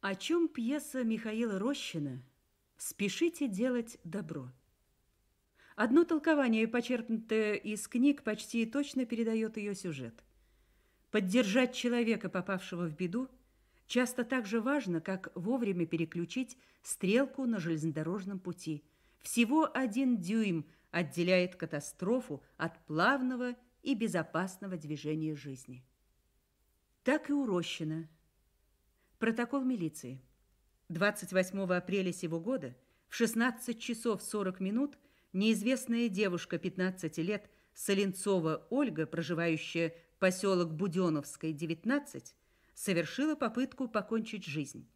О чем пьеса Михаила Рощина «Спешите делать добро». Одно толкование, почерпнутое из книг, почти точно передает ее сюжет. Поддержать человека, попавшего в беду, часто так же важно, как вовремя переключить стрелку на железнодорожном пути. Всего один дюйм отделяет катастрофу от плавного и безопасного движения жизни. Так и у Рощина – Протокол милиции. 28 апреля сего года в 16 часов 40 минут неизвестная девушка 15 лет Соленцова Ольга, проживающая поселок Буденовской, 19, совершила попытку покончить жизнь.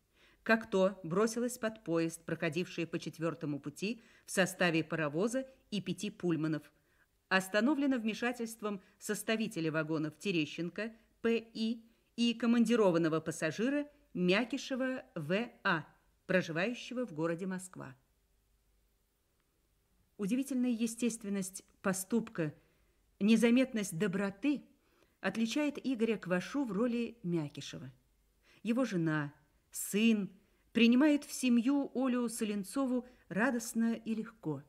Как то бросилась под поезд, проходивший по четвертому пути в составе паровоза и пяти пульманов. Остановлена вмешательством составителя вагонов Терещенко П.И. и командированного пассажира Мякишева В.А., проживающего в городе Москва. Удивительная естественность поступка, незаметность доброты отличает Игоря Квашу в роли Мякишева. Его жена, сын принимают в семью Олю Соленцову радостно и легко.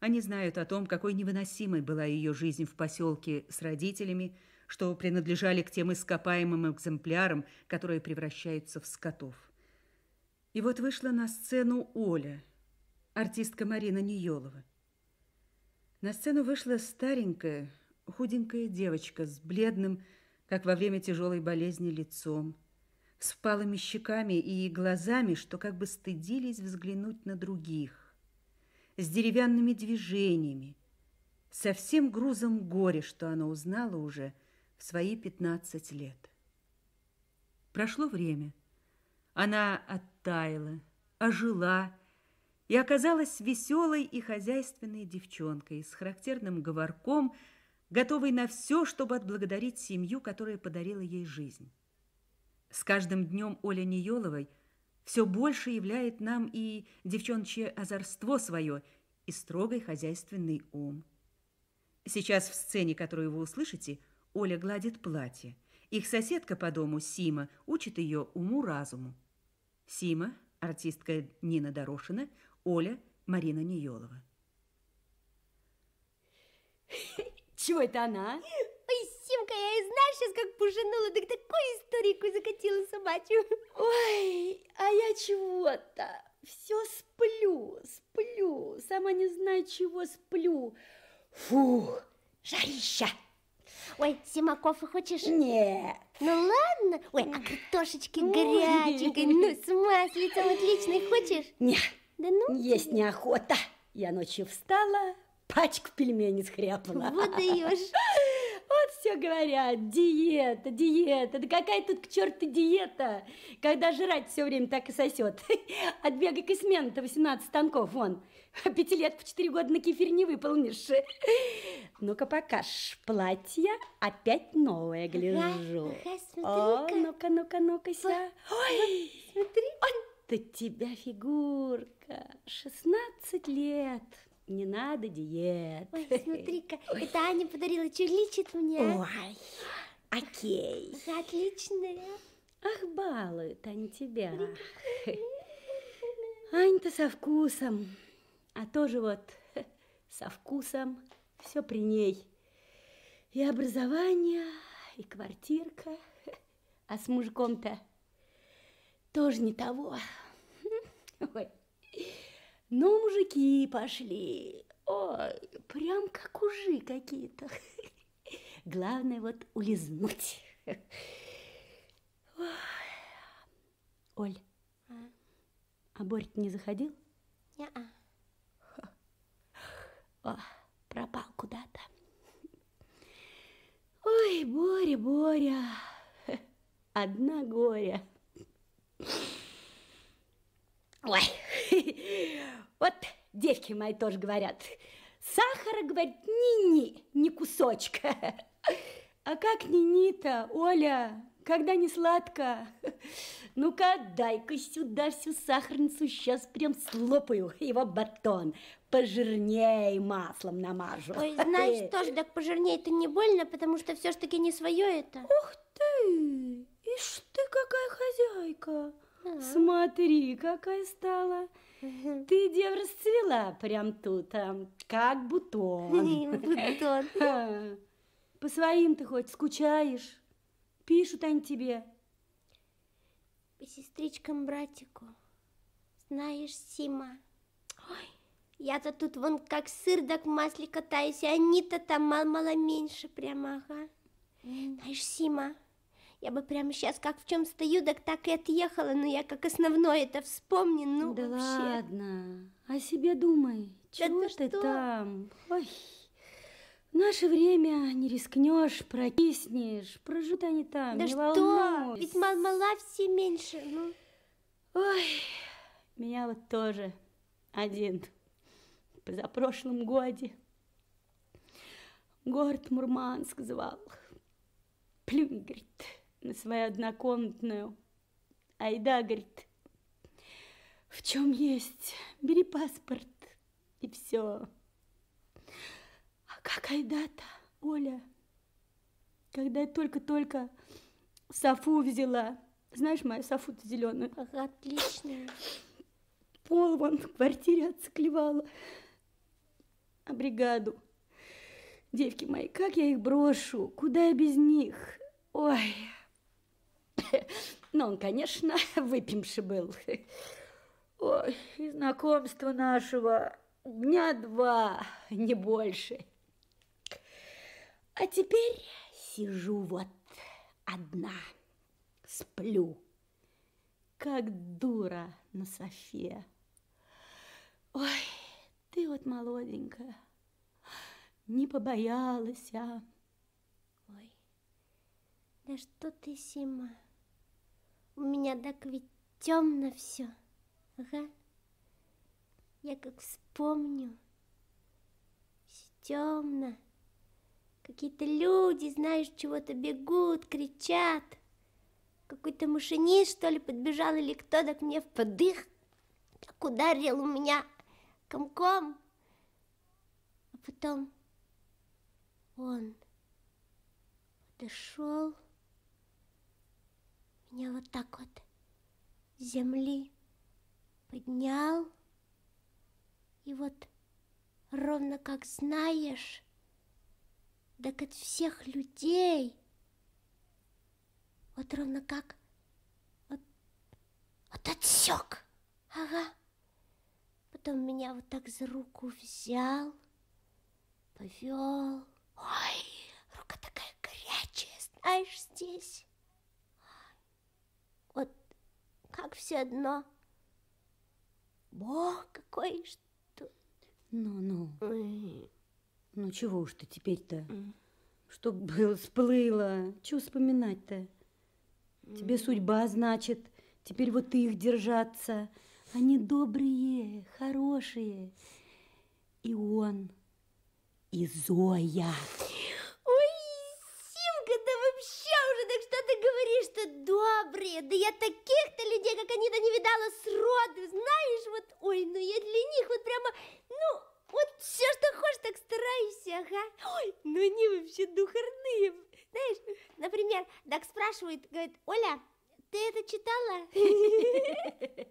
Они знают о том, какой невыносимой была ее жизнь в поселке с родителями – что принадлежали к тем ископаемым экземплярам, которые превращаются в скотов. И вот вышла на сцену Оля, артистка Марина Ниелова. На сцену вышла старенькая, худенькая девочка с бледным, как во время тяжелой болезни, лицом, с впалыми щеками и глазами, что как бы стыдились взглянуть на других, с деревянными движениями, со всем грузом горя, что она узнала уже – свои 15 лет. Прошло время. Она оттаяла, ожила и оказалась веселой и хозяйственной девчонкой с характерным говорком, готовой на все, чтобы отблагодарить семью, которая подарила ей жизнь. С каждым днем Оля Нееловой все больше являет нам и девчончье озорство свое, и строгой хозяйственный ум. Сейчас в сцене, которую вы услышите – Оля гладит платье. Их соседка по дому, Сима, учит ее уму-разуму. Сима, артистка Нина Дорошина, Оля, Марина Ниелова. Чего это она? Ой, Симка, я и знаешь, сейчас как пужанула, так такую историку закатила собачью. Ой, а я чего-то все сплю, сплю, сама не знаю, чего сплю. Фух, жарища! Ой, Симаков, и хочешь? Нет. Ну ладно. Ой, а картошечки горяченькой, ну с маслицем отличный хочешь? Нет. Да ну. Есть неохота. Я ночью встала, пачку пельменей схряпала. Вот даешь. Вот все говорят, диета, диета. Да какая тут к черту диета, когда жрать все время так и сосет. От бега к смены-то 18 станков, вон. Пяти лет в четыре года на кефир не выполнишь. Ну-ка, покаж платье. Опять новое, гляжу. Ага, ага, О, ну-ка, ну-ка, ну-ка, ся. Ой, смотри. Вот у тебя фигурка. 16 лет. Не надо диет. Ой, смотри-ка, это Аня подарила, что лечит мне. Ой, окей. Ага, отличная. Ах, балуют они тебя. Ань-то со вкусом а тоже вот со вкусом все при ней. И образование, и квартирка, а с мужиком-то тоже не того. Ой. Но ну, мужики пошли, ой, прям как ужи какие-то. Главное вот улизнуть. Ой. Оль, а, а Борь не заходил? Не-а. О, пропал куда-то. Ой, Боря, Боря, одна горя. Ой, вот девки мои тоже говорят, сахара, говорит, ни-ни, ни кусочка. А как ни-ни-то, Оля, когда не сладко? Ну-ка, дай-ка сюда всю сахарницу, сейчас прям слопаю его батон. Пожирнее маслом намажу. Ой, знаешь, тоже так пожирнее это не больно, потому что все ж таки не свое это. Ух ты! Ишь ты какая хозяйка! А. Смотри, какая стала. Угу. Ты, дев, расцвела прям тут, а, как бутон. Бутон. По своим ты хоть скучаешь? Пишут они тебе по сестричкам братику. Знаешь, Сима, ой, я-то тут вон как сыр да к масле катаюсь, а они-то там мало-мало меньше прямо, ага. Mm. Знаешь, Сима, я бы прямо сейчас как в чем стою, так так и отъехала, но я как основное это вспомню, ну да вообще. Да ладно, о себе думай, чего да ты что? там? Ой. В наше время не рискнешь, прокиснешь, проживут они там, да не что? волнуйся. Ведь мал мала все меньше, ну. Ой, меня вот тоже один за позапрошлом годе. Город Мурманск звал. Плюнь, говорит, на свою однокомнатную. Айда, говорит, в чем есть, бери паспорт и все как когда-то, Оля, когда я только-только Софу взяла. Знаешь мою Софу-то зеленую? Ага, отличная. Пол вон в квартире отциклевала. А бригаду. Девки мои, как я их брошу? Куда я без них? Ой. Но ну, он, конечно, выпимши был. Ой, и знакомство нашего дня два, не больше. А теперь сижу вот одна, сплю, как дура на софе. Ой, ты вот молоденькая, не побоялась, а? Ой, да что ты, Сима, у меня так ведь темно все, ага. Я как вспомню, темно. Какие-то люди, знаешь, чего-то бегут, кричат. Какой-то машинист, что ли, подбежал или кто так мне в подых, так ударил у меня комком. А потом он подошел, меня вот так вот с земли поднял, и вот ровно как знаешь, так от всех людей. Вот ровно как вот, вот отсек. Ага. Потом меня вот так за руку взял, повел. Ой, рука такая горячая, знаешь, здесь. Вот как все одно. Бог какой что. Ну-ну. Ну чего уж ты теперь-то? Mm. Что было, сплыло. Чего вспоминать-то? Mm. Тебе судьба, значит. Теперь вот их держаться. Они добрые, хорошие. И он, и Зоя. Ой, Симка, да вообще уже так что ты говоришь, что добрые. Да я таких-то людей, как они-то не видала сроду. Знаешь, вот, ой, ну я для них вот прямо, ну, вот все, что хочешь, так стараюсь, ага. Ой, ну они вообще духарные. Знаешь, например, так спрашивает, говорит, Оля, ты это читала?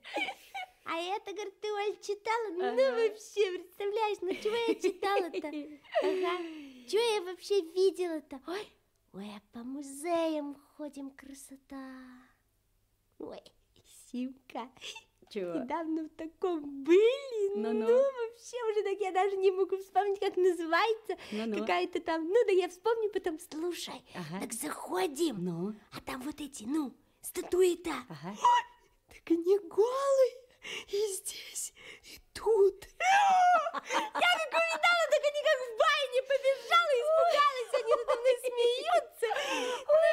А это, говорит, ты, Оль, читала? Ну, вообще, представляешь, ну, чего я читала-то? Ага. Чего я вообще видела-то? Ой, ой, а по музеям ходим, красота. Ой, Симка, чего? Недавно в таком были, ну, ну. ну вообще уже так я даже не могу вспомнить, как называется, ну, ну. какая-то там, ну да я вспомню потом, слушай, ага. так заходим, ну. а там вот эти, ну, статуи-то, ага. так они голые, и здесь, и тут. Я как увидала, так они как в байне побежала, испугалась, они надо мной смеются. Ой,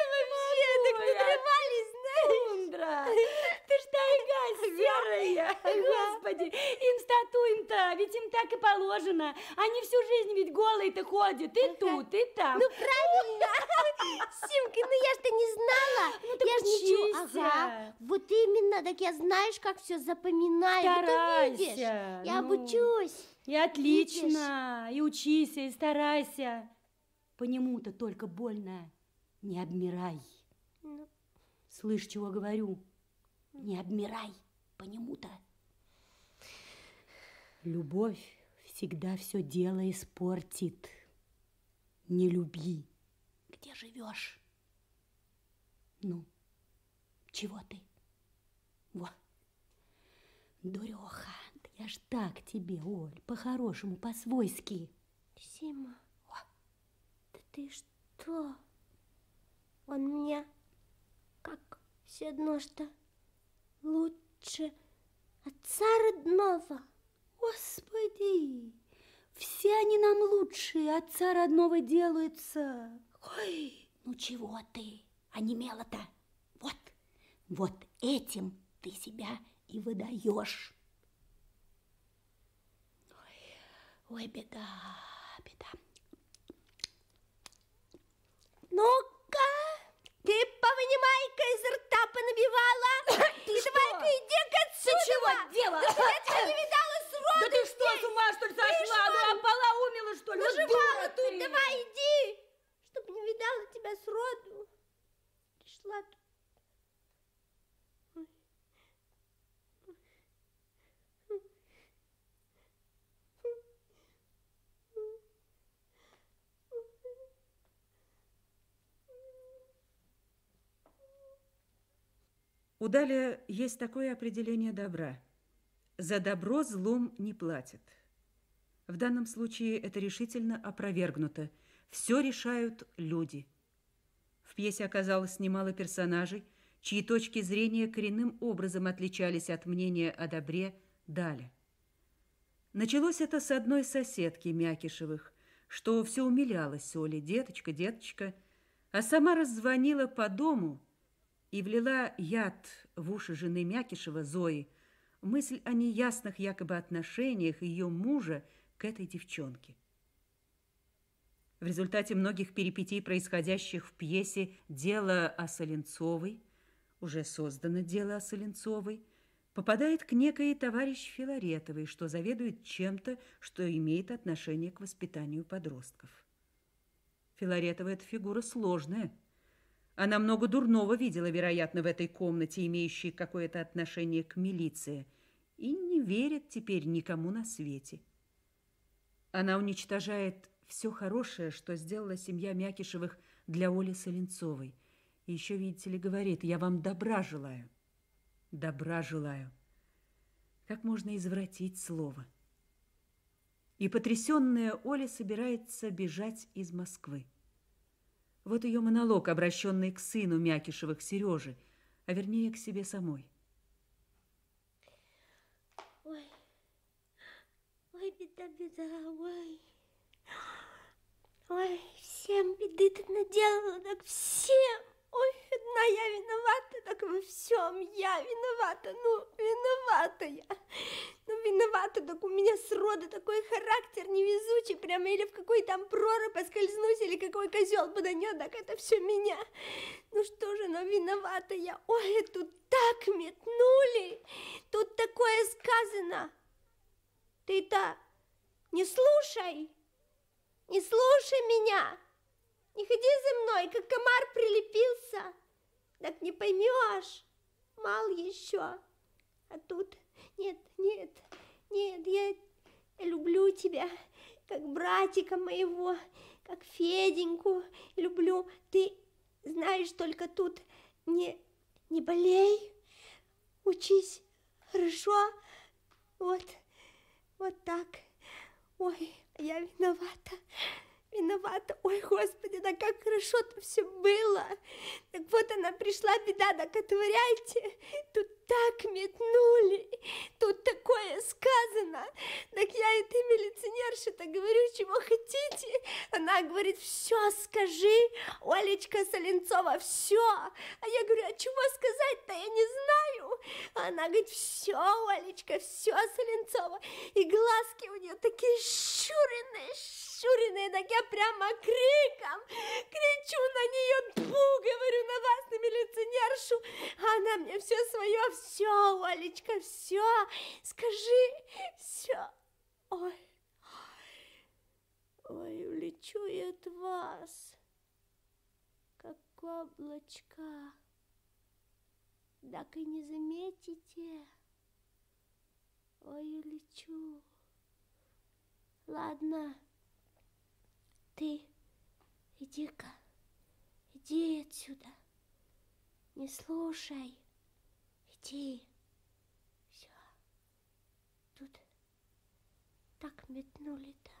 Господи, им статуем-то, ведь им так и положено. Они всю жизнь ведь голые-то ходят, и тут, и там. Ну, правильно. Симка, ну я же-то не знала. Ну, я же ничего. Ага. Вот именно, так я знаешь, как все запоминаю. Старайся. Я ну. обучусь. И отлично. И учися, и старайся. По нему-то только больно. Не обмирай. Ну. Слышь, чего говорю? Не обмирай по нему-то. Любовь всегда все дело испортит. Не люби. Где живешь? Ну, чего ты? Во. Дуреха, да я ж так тебе, Оль, по-хорошему, по-свойски. Сима, О. да ты что? Он мне как все одно что лучше отца родного. Господи, все они нам лучшие, отца родного делаются. Ой, ну чего ты, онемела-то? Вот, вот этим ты себя и выдаешь. Ой, ой беда, беда. Ну-ка, ты повнимай-ка из рта понабивала. Ты, давай-ка иди-ка отсюда. Ты чего делала? Да ты этого не видала? Да ты что, с ума, что ли, сошла? Да полоумила, что ли? Выживала ну, вот тут, давай иди, чтобы не видала тебя сроду. Пришла тут. У Даля есть такое определение добра – за добро злом не платят. В данном случае это решительно опровергнуто. Все решают люди. В пьесе оказалось немало персонажей, чьи точки зрения коренным образом отличались от мнения о добре Даля. Началось это с одной соседки Мякишевых, что все умилялась Оле, деточка, деточка, а сама раззвонила по дому и влила яд в уши жены Мякишева Зои, мысль о неясных якобы отношениях ее мужа к этой девчонке. В результате многих перипетий, происходящих в пьесе «Дело о Соленцовой», уже создано «Дело о Соленцовой», попадает к некой товарищ Филаретовой, что заведует чем-то, что имеет отношение к воспитанию подростков. Филаретова – это фигура сложная, она много дурного видела, вероятно, в этой комнате, имеющей какое-то отношение к милиции, и не верит теперь никому на свете. Она уничтожает все хорошее, что сделала семья Мякишевых для Оли Соленцовой. И еще, видите ли, говорит, я вам добра желаю. Добра желаю. Как можно извратить слово? И потрясенная Оля собирается бежать из Москвы. Вот ее монолог, обращенный к сыну Мякишевых Сережи, а вернее к себе самой. Ой, ой, беда, беда, ой. Ой, всем беды ты наделала, так всем. Ой, одна я виновата, так во всем я виновата, ну, виновата я. Ну, виновата, так у меня срода такой характер невезучий, прямо или в какой там проры поскользнусь, или какой козел поданет, так это все меня. Ну что же, ну виновата я. Ой, тут так метнули, тут такое сказано. Ты-то не слушай, не слушай меня. Не ходи за мной, как комар прилепился. Так не поймешь, мал еще. А тут нет, нет, нет, я люблю тебя, как братика моего, как Феденьку люблю. Ты знаешь, только тут не, не болей, учись, хорошо? Вот, вот так. Ой, я виновата, виновата Ой, Господи, да как хорошо-то все было. Так вот она пришла, беда, да отворяйте. Тут так метнули, тут такое сказано. Так я и ты, милиционерша-то говорю, чего хотите. Она говорит, все скажи, Олечка Соленцова, все. А я говорю, а чего сказать-то, я не знаю. А она говорит, все, Олечка, все, Соленцова. И глазки у нее такие щуренные, щуренные, так я прямо окрыла криком. Кричу на нее, тьфу, говорю на вас, на милиционершу. А она мне все свое, все, Олечка, все. Скажи, все. Ой, ой, улечу я от вас, как облачка. Так и не заметите. Ой, улечу. Ладно. Иди-ка, иди отсюда. Не слушай, иди. Все. Тут так метнули-то.